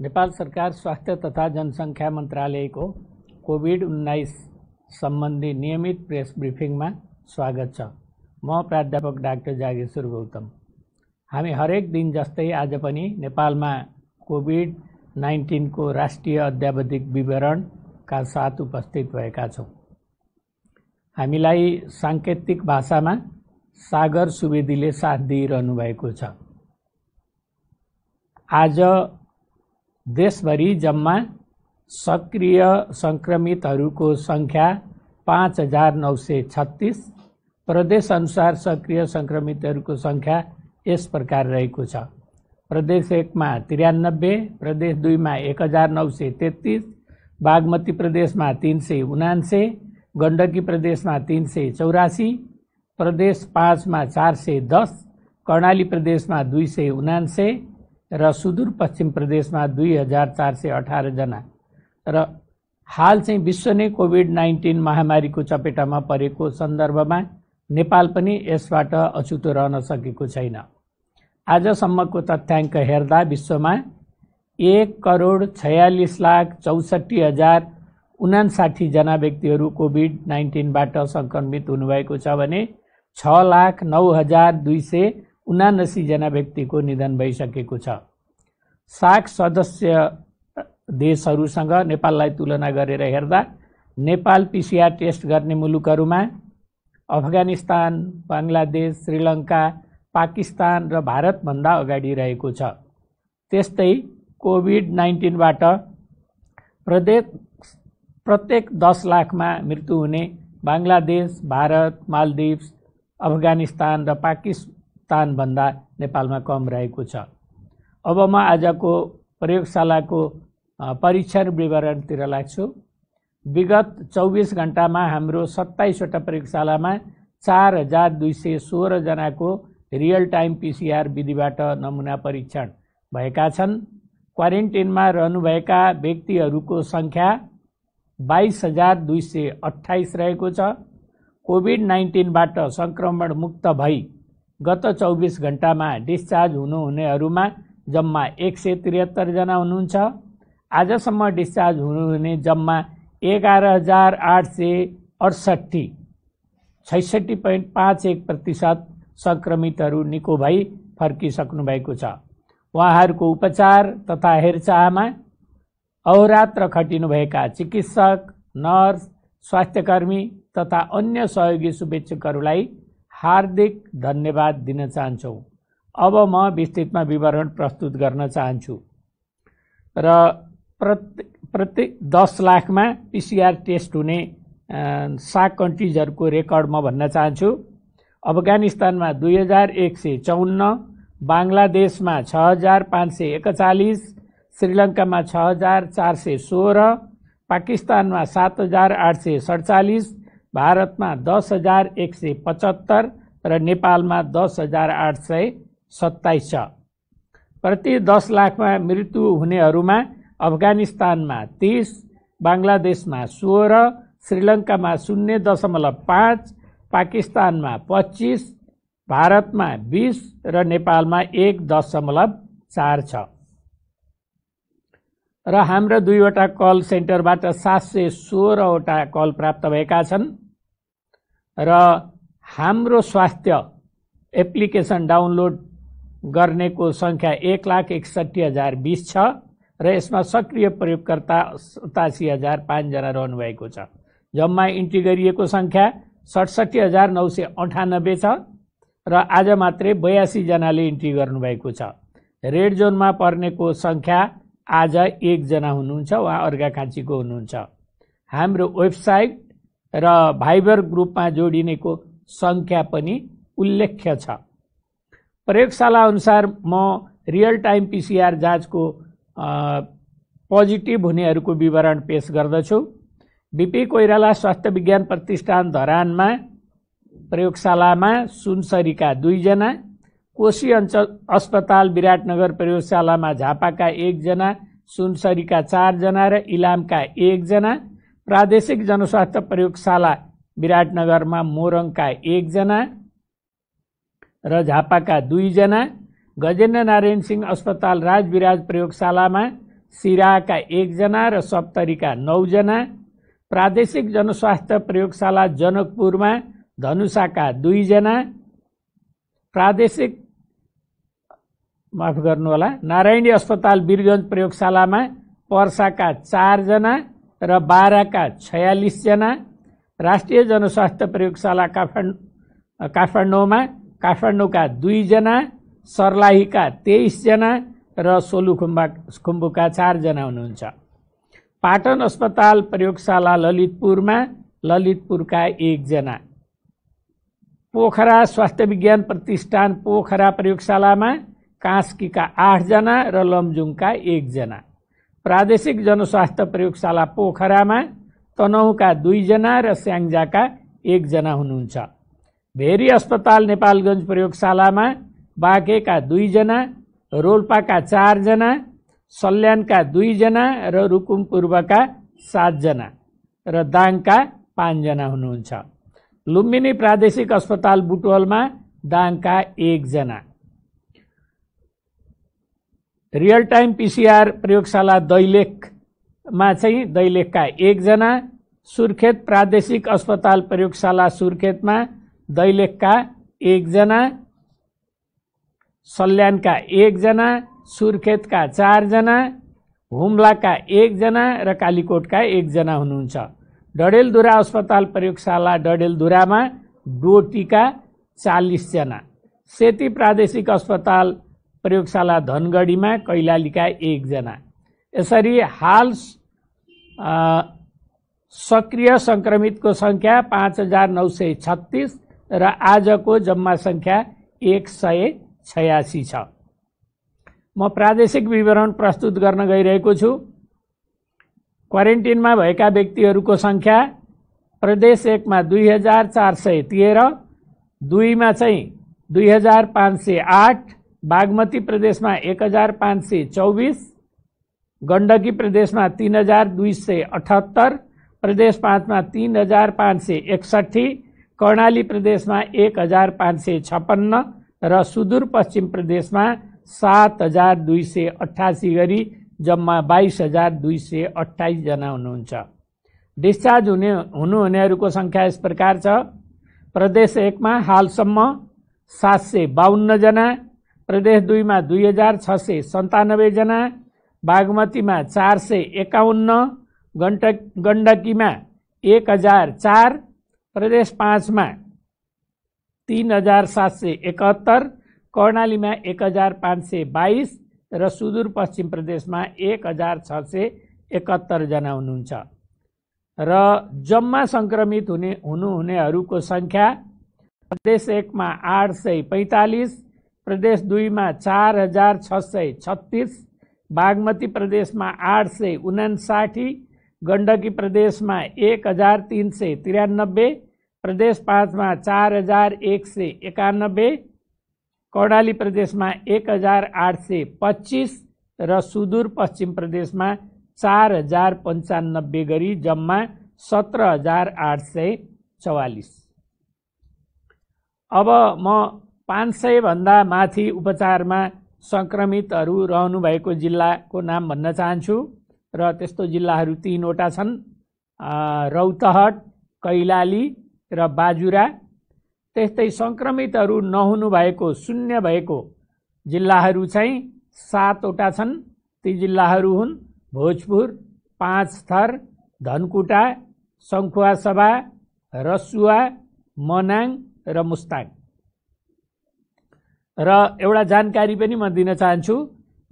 नेपाल सरकार स्वास्थ्य तथा मंत्रालय को कोविड उन्नाइस संबंधी नियमित प्रेस में स्वागत म प्राध्यापक डाक्टर जागेश्वर गौतम हमी हरेक दिन जस्ते आज पनि कोविड नाइन्टीन को राष्ट्रीय अध्यावधिक का साथ उपस्थित भैया हमी सांकेतिक भाषा में सागर सुवेदी साथ दी रहने आज देशभरि जम्मा सक्रिय सङ्क्रमितहरूको सङ्ख्या पाँच हजार नौ सय छत्तिस प्रदेशअनुसार सक्रिय सङ्क्रमितहरूको सङ्ख्या यस प्रकार रहेको छ प्रदेश एकमा त्रियानब्बे प्रदेश दुईमा एक हजार नौ सय तेत्तिस बागमती प्रदेशमा तिन सय उनान्से गण्डकी प्रदेशमा तिन सय चौरासी प्रदेश पाँचमा चार सय दस कर्णाली प्रदेशमा दुई सय उनान्से र सुदूर पश्चिम प्रदेशमा दुई हजार चार सय अठारजना र हाल चाहिँ विश्व नै कोभिड नाइन्टिन महामारीको चपेटामा परेको सन्दर्भमा नेपाल पनि यसबाट अछुतो रहन सकेको छैन आजसम्मको तथ्याङ्क हेर्दा विश्वमा एक करोड छयालिस लाख चौसठी हजार जना व्यक्तिहरू कोभिड नाइन्टिनबाट सङ्क्रमित हुनुभएको छ भने छ लाख नौ हजार दुई सय उनासीजना व्यक्तिको निधन भइसकेको छ सार्क सदस्य देशहरूसँग नेपाललाई तुलना गरेर हेर्दा नेपाल पिसिआर टेस्ट गर्ने मुलुकहरूमा अफगानिस्तान बङ्गलादेश श्रीलङ्का पाकिस्तान र भारतभन्दा अगाडि रहेको छ त्यस्तै कोभिड नाइन्टिनबाट प्रदेश प्रत्येक दस लाखमा मृत्यु हुने बङ्गलादेश भारत मालदिप्स अफगानिस्तान र पाकिस् स्थानभन्दा नेपालमा कम रहेको छ अब म आजको प्रयोगशालाको परीक्षण विवरणतिर लाग्छु विगत चौबिस घन्टामा हाम्रो सत्ताइसवटा प्रयोगशालामा चार हजार दुई सय सोह्रजनाको रियल टाइम पिसिआर विधिबाट नमुना परीक्षण भएका छन् क्वारेन्टिनमा रहनुभएका व्यक्तिहरूको सङ्ख्या बाइस हजार दुई सय अठाइस रहेको छ कोभिड नाइन्टिनबाट सङ्क्रमण मुक्त भई गत चौबिस घन्टामा डिस्चार्ज हुनुहुनेहरूमा जम्मा एक सय त्रिहत्तरजना हुनुहुन्छ आजसम्म डिस्चार्ज हुनुहुने जम्मा एघार हजार आठ सय अडसट्ठी छैसठी पोइन्ट पाँच एक प्रतिशत सङ्क्रमितहरू निको भई फर्किसक्नु भएको छ उहाँहरूको उपचार तथा हेरचाहमा अहोरात्र खटिनुभएका चिकित्सक नर्स स्वास्थ्यकर्मी तथा अन्य सहयोगी शुभेच्छकहरूलाई हार्दिक धन्यवाद दिन चाहन्छौँ अब म विस्तृतमा विवरण प्रस्तुत गर्न चाहन्छु र प्रत्येक प्रत्येक दस लाखमा पिसिआर टेस्ट हुने सात कन्ट्रिजहरूको रेकर्ड म भन्न चाहन्छु अफगानिस्तानमा दुई हजार एक सय चौन्न बाङ्लादेशमा छ हजार पाँच सय एकचालिस श्रीलङ्कामा छ हजार चार सय सोह्र पाकिस्तानमा सात हजार आठ सय सडचालिस भारतमा दस हजार एक सय पचहत्तर र नेपालमा दस हजार आठ सय सत्ताइस छ प्रति दस लाखमा मृत्यु हुनेहरूमा अफगानिस्तानमा तिस बङ्गलादेशमा सोह्र श्रीलङ्कामा शून्य दशमलव पाँच पाकिस्तानमा पच्चिस भारतमा बिस र नेपालमा एक दशमलव चार छ र हाम्रा दुईवटा कल सेन्टरबाट सात सय सोह्रवटा कल प्राप्त भएका छन् र हाम्रो स्वास्थ्य एप्लिकेसन डाउनलोड गर्नेको सङ्ख्या एक लाख एकसट्ठी हजार बिस छ र यसमा सक्रिय प्रयोगकर्ता सतासी हजार पाँचजना रहनुभएको छ जम्मा इन्ट्री गरिएको सङ्ख्या सडसठी हजार नौ सय अन्ठानब्बे छ र आज मात्रै बयासीजनाले इन्ट्री गर्नुभएको छ रेड जोनमा पर्नेको सङ्ख्या आज एकजना हुनुहुन्छ उहाँ खाँचीको हुनुहुन्छ हाम्रो वेबसाइट र भाइबर ग्रुपमा जोडिनेको सङ्ख्या पनि उल्लेख्य छ प्रयोगशाला अनुसार म रियल टाइम पिसिआर जाँचको पोजिटिभ हुनेहरूको विवरण पेस गर्दछु बिपी कोइराला स्वास्थ्य विज्ञान प्रतिष्ठान धरानमा प्रयोगशालामा सुनसरीका दुईजना कोशी अञ्चल अस्पताल विराटनगर प्रयोगशालामा झापाका एकजना सुनसरीका चारजना र इलामका एकजना प्रादेशिक जनस्वास्थ्य प्रयोगशाला विराटनगरमा मोरङका एकजना र झापाका दुईजना गजेन्द्र नारायण सिंह अस्पताल राजविराज प्रयोगशालामा सिराका एकजना र सप्तरीका नौजना प्रादेशिक जनस्वास्थ्य प्रयोगशाला जनकपुरमा धनुषाका दुईजना प्रादेशिक माफ गर्नुहोला नारायणी अस्पताल वीरगञ्ज प्रयोगशालामा पर्साका चारजना र बाह्रका छयालिसजना राष्ट्रिय जनस्वास्थ्य प्रयोगशाला काठमाडौँ काठमाडौँमा काठमाडौँका दुईजना सर्लाहीका तेइसजना र सोलुखुम्बा खुम्बुका चारजना हुनुहुन्छ पाटन अस्पताल प्रयोगशाला ललितपुरमा ललितपुरका एकजना पोखरा स्वास्थ्य विज्ञान प्रतिष्ठान पोखरा प्रयोगशालामा कास्कीका आठजना र लमजुङका एकजना प्रादेशिक जनस्वास्थ्य प्रयोगशाला पोखरामा तनहुका दुईजना र स्याङ्जाका एकजना हुनुहुन्छ भेरी अस्पताल नेपालगञ्ज प्रयोगशालामा बाँकेका दुईजना रोल्पाका चारजना सल्यानका दुईजना र रुकुम पूर्वका सातजना र दाङका पाँचजना हुनुहुन्छ लुम्बिनी प्रादेशिक अस्पताल बुटवलमा दाङका एकजना रियल टाइम पिसिआर प्रयोगशाला दैलेखमा चाहिँ दैलेखका एकजना सुर्खेत प्रादेशिक अस्पताल प्रयोगशाला सुर्खेतमा दैलेखका एकजना सल्यानका एकजना सुर्खेतका चारजना हुम्लाका एकजना र कालीकोटका एकजना हुनुहुन्छ डडेलधुरा अस्पताल प्रयोगशाला डडेलधुरामा डोटीका चालिसजना सेती प्रादेशिक अस्पताल प्रयोगशाला धनगढीमा कैलालीका एकजना यसरी हाल सक्रिय सङ्क्रमितको सङ्ख्या पाँच हजार नौ सय छत्तिस र आजको जम्मा सङ्ख्या एक सय छयासी छ म प्रादेशिक विवरण प्रस्तुत गर्न गइरहेको छु क्वारेन्टिनमा भएका व्यक्तिहरूको सङ्ख्या प्रदेश एकमा दुई हजार चार सय तेह्र दुईमा चाहिँ दुई हजार पाँच सय आठ बागमती प्रदेशमा एक हजार पाँच सय चौबिस गण्डकी प्रदेशमा तिन हजार दुई सय अठहत्तर प्रदेश पाँचमा तिन हजार पाँच सय एकसट्ठी कर्णाली प्रदेशमा एक हजार पाँच सय छप्पन्न र सुदूरपश्चिम प्रदेशमा सात हजार दुई सय अठासी गरी जम्मा बाइस हजार दुई सय अठाइसजना हुनुहुन्छ डिस्चार्ज हुने हुनुहुनेहरूको सङ्ख्या यस प्रकार छ प्रदेश एकमा हालसम्म सात सय बाहन्नजना प्रदेश दुईमा दुई हजार छ सय सन्तानब्बेजना बागमतीमा चार सय एकाउन्न गण्डक गण्डकीमा एक हजार चार प्रदेश पाँचमा तिन हजार सात सय एकहत्तर कर्णालीमा एक हजार पाँच सय बाइस र सुदूरपश्चिम प्रदेशमा एक हजार छ सय एकहत्तरजना हुनुहुन्छ र जम्मा सङ्क्रमित हुने हुनुहुनेहरूको सङ्ख्या प्रदेश एकमा आठ सय पैँतालिस प्रदेश दुईमा चार हजार छ सय छत्तिस बागमती प्रदेशमा आठ सय उनासाठी गण्डकी प्रदेशमा एक हजार तिन सय त्रियानब्बे प्रदेश पाँचमा चार हजार एक सय एकानब्बे कर्णाली प्रदेशमा एक हजार आठ सय पच्चिस र सुदूरपश्चिम प्रदेशमा चार हजार पन्चानब्बे गरी जम्मा सत्र हजार आठ सय चौवालिस अब म पाँच सयभन्दा माथि उपचारमा सङ्क्रमितहरू रहनुभएको जिल्लाको नाम भन्न चाहन्छु र त्यस्तो जिल्लाहरू तिनवटा छन् रौतहट कैलाली र बाजुरा त्यस्तै सङ्क्रमितहरू नहुनुभएको शून्य भएको जिल्लाहरू चाहिँ सातवटा छन् ती जिल्लाहरू हुन् भोजपुर पाँच थर धनकुटा सङ्खुवासभा रसुवा मनाङ र मुस्ताङ र एउटा जानकारी पनि म दिन चाहन्छु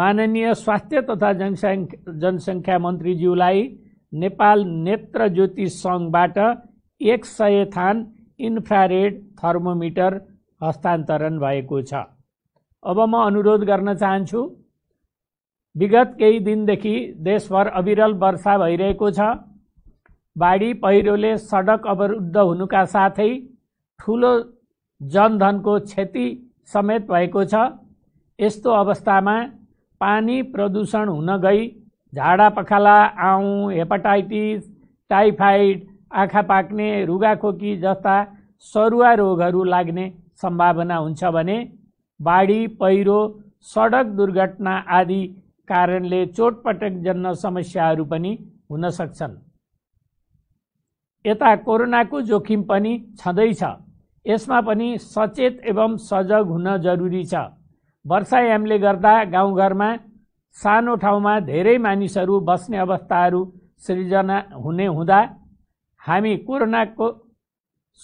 माननीय स्वास्थ्य तथा जनसङ्ख्या जनसङ्ख्या मन्त्रीज्यूलाई नेपाल नेत्र ज्योतिष सङ्घबाट एक सय थान इन्फ्रारेड थर्मोमिटर हस्तान्तरण भएको छ अब म अनुरोध गर्न चाहन्छु विगत केही दिनदेखि देशभर अविरल वर्षा भइरहेको छ बाढी पहिरोले सडक अवरुद्ध हुनुका साथै ठुलो जनधनको क्षति समेत भएको छ यस्तो अवस्थामा पानी प्रदूषण हुन गई झाडा पखाला आउँ हेपाटाइटिस टाइफाइड आँखा पाक्ने रुगाखोकी जस्ता सरुवा रोगहरू लाग्ने सम्भावना हुन्छ भने बाढी पहिरो सडक दुर्घटना आदि कारणले चोटपटक जन्न समस्याहरू पनि हुन सक्छन् यता कोरोनाको जोखिम पनि छँदैछ यसमा पनि सचेत एवं सजग हुन जरुरी छ वर्षायामले गर्दा गाउँघरमा सानो ठाउँमा धेरै मानिसहरू बस्ने अवस्थाहरू सृजना हुने हुँदा हामी कोरोनाको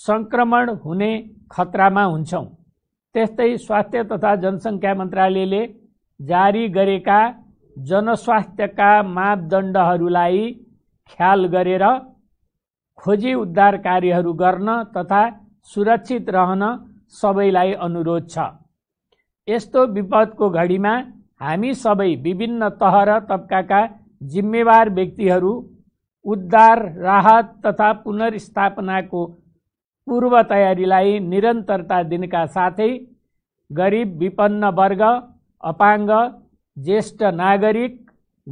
सङ्क्रमण हुने खतरामा हुन्छौँ त्यस्तै स्वास्थ्य तथा जनसङ्ख्या मन्त्रालयले जारी गरेका जनस्वास्थ्यका मापदण्डहरूलाई ख्याल गरेर खोजी उद्धार कार्यहरू गर्न तथा सुरक्षित रहन सबैलाई अनुरोध छ यस्तो विपदको घडीमा हामी सबै विभिन्न तह र तबकाका जिम्मेवार व्यक्तिहरू उद्धार राहत तथा पुनर्स्थापनाको पूर्व तयारीलाई निरन्तरता दिनका साथै गरिब विपन्न वर्ग अपाङ्ग ज्येष्ठ नागरिक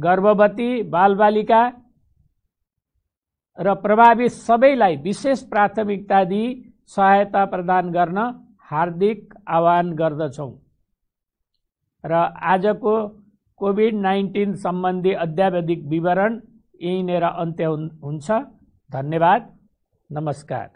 गर्भवती बालबालिका र प्रभावित सबैलाई विशेष प्राथमिकता दिई सहायता प्रदान गर्न हार्दिक आह्वान गर्दछौँ र आजको कोभिड नाइन्टिन सम्बन्धी अध्यावधिक विवरण यहीँनिर अन्त्य हुन्छ धन्यवाद नमस्कार